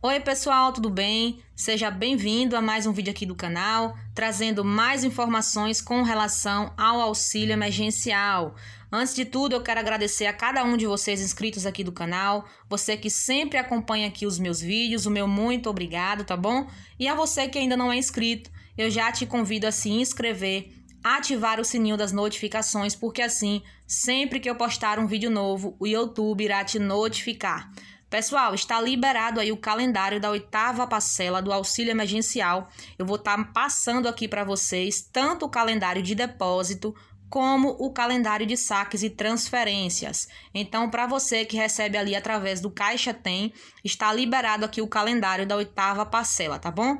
Oi pessoal, tudo bem? Seja bem-vindo a mais um vídeo aqui do canal, trazendo mais informações com relação ao auxílio emergencial. Antes de tudo, eu quero agradecer a cada um de vocês inscritos aqui do canal, você que sempre acompanha aqui os meus vídeos, o meu muito obrigado, tá bom? E a você que ainda não é inscrito, eu já te convido a se inscrever, ativar o sininho das notificações, porque assim, sempre que eu postar um vídeo novo, o YouTube irá te notificar. Pessoal, está liberado aí o calendário da oitava parcela do auxílio emergencial. Eu vou estar tá passando aqui para vocês tanto o calendário de depósito como o calendário de saques e transferências. Então, para você que recebe ali através do Caixa Tem, está liberado aqui o calendário da oitava parcela, tá bom?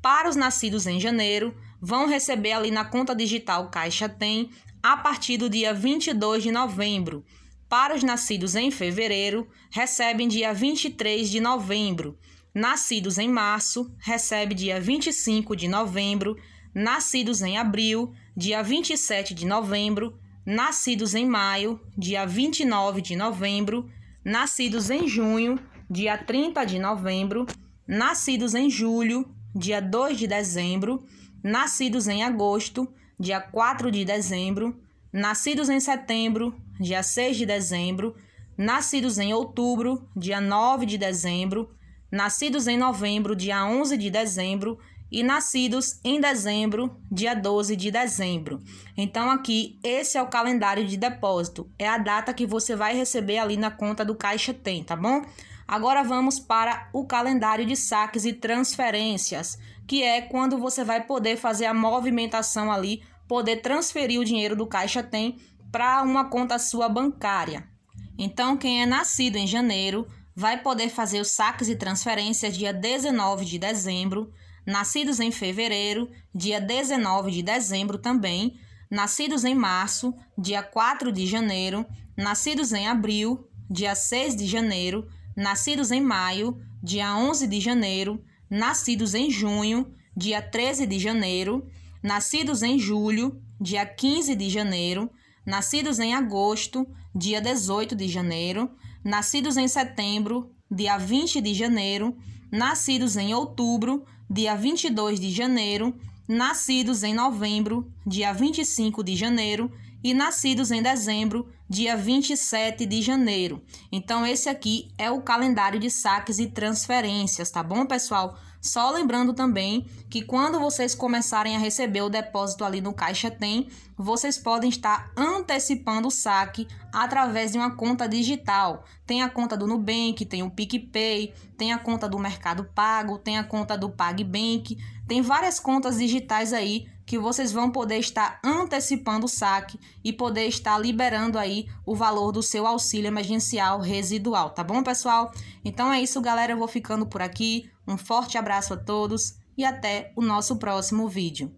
Para os nascidos em janeiro, vão receber ali na conta digital Caixa Tem a partir do dia 22 de novembro. Para os nascidos em fevereiro, recebem dia 23 de novembro. Nascidos em março, recebe dia 25 de novembro. Nascidos em abril, dia 27 de novembro. Nascidos em maio, dia 29 de novembro. Nascidos em junho, dia 30 de novembro. Nascidos em julho, dia 2 de dezembro. Nascidos em agosto, dia 4 de dezembro nascidos em setembro, dia 6 de dezembro, nascidos em outubro, dia 9 de dezembro, nascidos em novembro, dia 11 de dezembro e nascidos em dezembro, dia 12 de dezembro. Então aqui esse é o calendário de depósito, é a data que você vai receber ali na conta do Caixa Tem, tá bom? Agora vamos para o calendário de saques e transferências, que é quando você vai poder fazer a movimentação ali poder transferir o dinheiro do Caixa Tem para uma conta sua bancária. Então, quem é nascido em janeiro vai poder fazer os saques e transferências dia 19 de dezembro, nascidos em fevereiro, dia 19 de dezembro também, nascidos em março, dia 4 de janeiro, nascidos em abril, dia 6 de janeiro, nascidos em maio, dia 11 de janeiro, nascidos em junho, dia 13 de janeiro, nascidos em julho, dia 15 de janeiro, nascidos em agosto, dia 18 de janeiro, nascidos em setembro, dia 20 de janeiro, nascidos em outubro, dia 22 de janeiro, nascidos em novembro, dia 25 de janeiro e nascidos em dezembro, dia 27 de janeiro. Então esse aqui é o calendário de saques e transferências, tá bom, pessoal? Só lembrando também que quando vocês começarem a receber o depósito ali no Caixa Tem, vocês podem estar antecipando o saque através de uma conta digital. Tem a conta do Nubank, tem o PicPay, tem a conta do Mercado Pago, tem a conta do PagBank, tem várias contas digitais aí que vocês vão poder estar antecipando o saque e poder estar liberando aí o valor do seu auxílio emergencial residual, tá bom, pessoal? Então é isso, galera, eu vou ficando por aqui. Um forte abraço a todos e até o nosso próximo vídeo.